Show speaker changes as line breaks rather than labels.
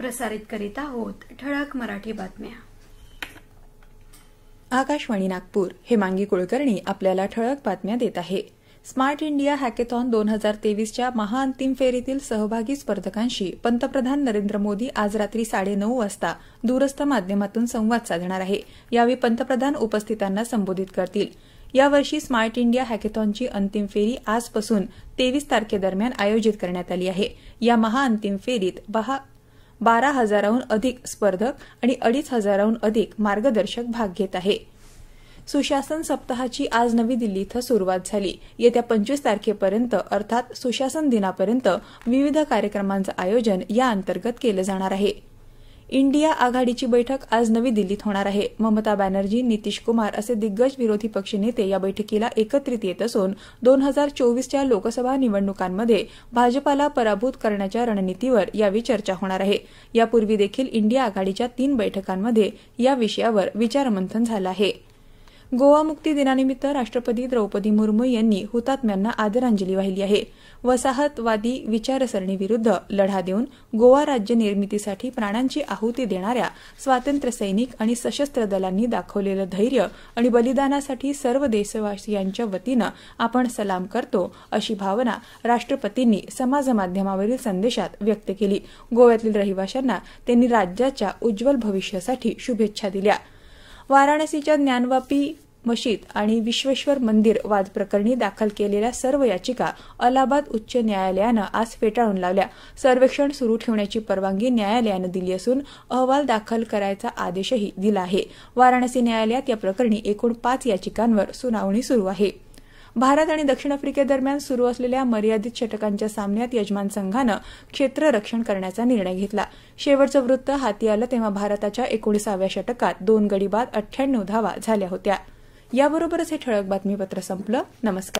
प्रसारित करीत आहोत ठळक मराठी बातम्या आकाशवाणी नागपूर हे मांगी कुलकर्णी आपल्याला ठळक बातम्या देत आहे स्मार्ट इंडिया हॅकेथॉन दोन हजार तेवीसच्या महाअंतिम फेरीतील सहभागी स्पर्धकांशी पंतप्रधान नरेंद्र मोदी आज रात्री साडेनऊ वाजता दूरस्थ माध्यमातून संवाद साधणार आहे यावेळी पंतप्रधान उपस्थितांना संबोधित करतील यावर्षी स्मार्ट इंडिया हॅकेथॉनची अंतिम फेरी आजपासून तेवीस तारखेदरम्यान आयोजित करण्यात आली आहे या महाअंतिम फेरीत बारा हजाराहून अधिक स्पर्धक आणि अडीच हजाराहून अधिक मार्गदर्शक भाग घेत आहे सुशासन सप्ताहाची आज नवी दिल्ली इथं सुरुवात झाली येत्या पंचवीस तारखेपर्यंत अर्थात सुशासन दिनापर्यंत विविध कार्यक्रमांचं आयोजन या अंतर्गत केलं जाणार आहे इंडिया आघाडीची बैठक आज नवी दिल्लीत होणार आहे ममता बॅनर्जी नितीश कुमार असे दिग्गज विरोधी नेते या बैठकीला एकत्रित येत असून दोन हजार चोवीसच्या लोकसभा निवडणुकांमध्ये भाजपाला पराभूत करण्याच्या रणनीतीवर यावेळी चर्चा होणार आहे यापूर्वी देखील इंडिया आघाडीच्या तीन बैठकांमध्ये या विषयावर विचारमंथन झालं आहे गोवा मुक्ती दिनानिमित्त राष्ट्रपती द्रौपदी मुर्मू यांनी हुतात्म्यांना आदरांजली वाहिली आहे वसाहतवादी विचारसरणीविरुद्ध लढा देऊन गोवा राज्य निर्मितीसाठी प्राणांची आहुती देणाऱ्या स्वातंत्र्य सैनिक आणि सशस्त्र दलांनी दाखवलेलं धैर्य आणि बलिदानासाठी सर्व देशवासियांच्या वतीनं आपण सलाम करतो अशी भावना राष्ट्रपतींनी समाजमाध्यमावरील संदेशात व्यक्त केली गोव्यातील रहिवाशांना त्यांनी राज्याच्या उज्ज्वल भविष्यासाठी शुभेच्छा दिल्या वाराणसीच्या ज्ञानवापी मशीद आणि विश्वेश्वर मंदिर वाद प्रकरणी दाखल केलेल्या सर्व याचिका अलाहाबाद उच्च न्यायालयानं आज फेटाळून लावल्या सर्वेक्षण सुरू ठेवण्याची परवानगी न्यायालयानं दिली असून अहवाल दाखल करायचा आदेशही दिला आहे वाराणसी न्यायालयात या प्रकरणी एकूण पाच याचिकांवर सुनावणी सुरू आहे भारत आणि दक्षिण आफ्रिकेदरम्यान सुरू असलेल्या मर्यादित षटकांच्या सामन्यात यजमान संघानं क्षेत्ररक्षण करण्याचा निर्णय घेतला शेवटचं वृत्त हाती आलं तेव्हा भारताच्या एकोणीसाव्या षटकात दोन गडी बाद अठ्ठ्याण्णव धावा झाल्या होत्या याबरोबरच हे ठळक बातमीपत्र संपलं नमस्कार